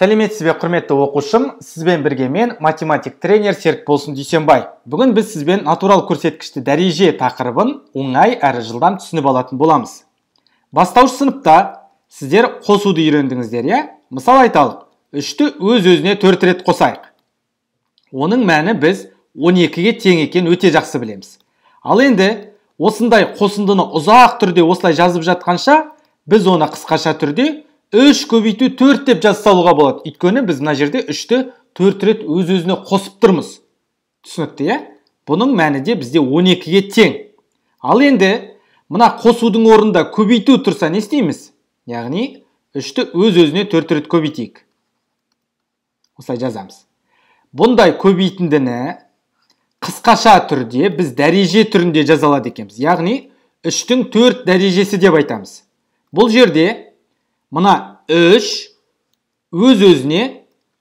сәлеметсіз бе құрметті оқушым сізбен бірге мен математик тренер болсын дүйсенбай бүгін біз сізбен натурал көрсеткішті дәреже тақырыбын оңай әрі жылдам түсініп алатын боламыз бастауыш сыныпта сіздер қосуды үйрендіңіздер иә мысал айталық үшті өз өзіне төрт рет қосайық оның мәні біз 12-ге тең екенін өте жақсы білеміз ал енді осындай қосындыны ұзақ түрде осылай жазып жатқанша біз оны қысқаша түрде үш көбейту төрт деп жазып салуға болады өйткені біз мына жерде үшті төрт рет өз өзіне қосып тұрмыз түсінікті иә бұның мәні де бізде 12-ге тең ал енді мына қосудың орнында көбейту тұрса не істейміз яғни үшті өз өзіне төрт рет көбейтейік осылай жазамыз бұндай көбейтіндіні қысқаша түрде біз дәреже түрінде жаза алады екенбіз яғни үштің төрт дәрежесі деп айтамыз бұл жерде мына үш өз өзіне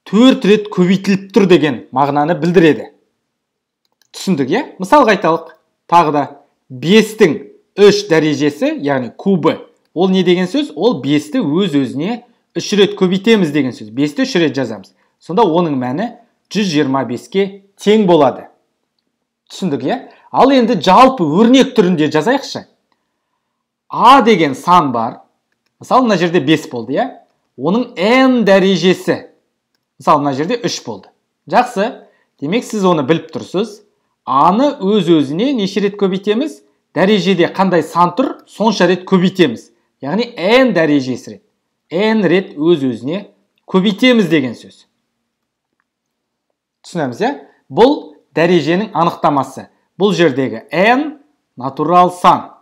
төрт рет көбейтіліп тұр деген мағынаны білдіреді түсіндік иә мысалға айталық тағы да бестің үш дәрежесі яғни кубы ол не деген сөз ол бесті өз өзіне үш рет көбейтеміз деген сөз бесті үш рет жазамыз сонда оның мәні 125-ке тең болады түсіндік иә ал енді жалпы өрнек түрінде жазайықшы а деген сан бар мысалы мына жерде 5 болды иә оның n дәрежесі мысалы мына жерде 3 болды жақсы демек сіз оны біліп тұрсыз аны өз өзіне неше рет көбейтеміз дәрежеде қандай сан тұр сонша рет көбейтеміз яғни n дәрежесі рет n рет өз өзіне көбейтеміз деген сөз түсінеміз иә бұл дәреженің анықтамасы бұл жердегі n натурал сан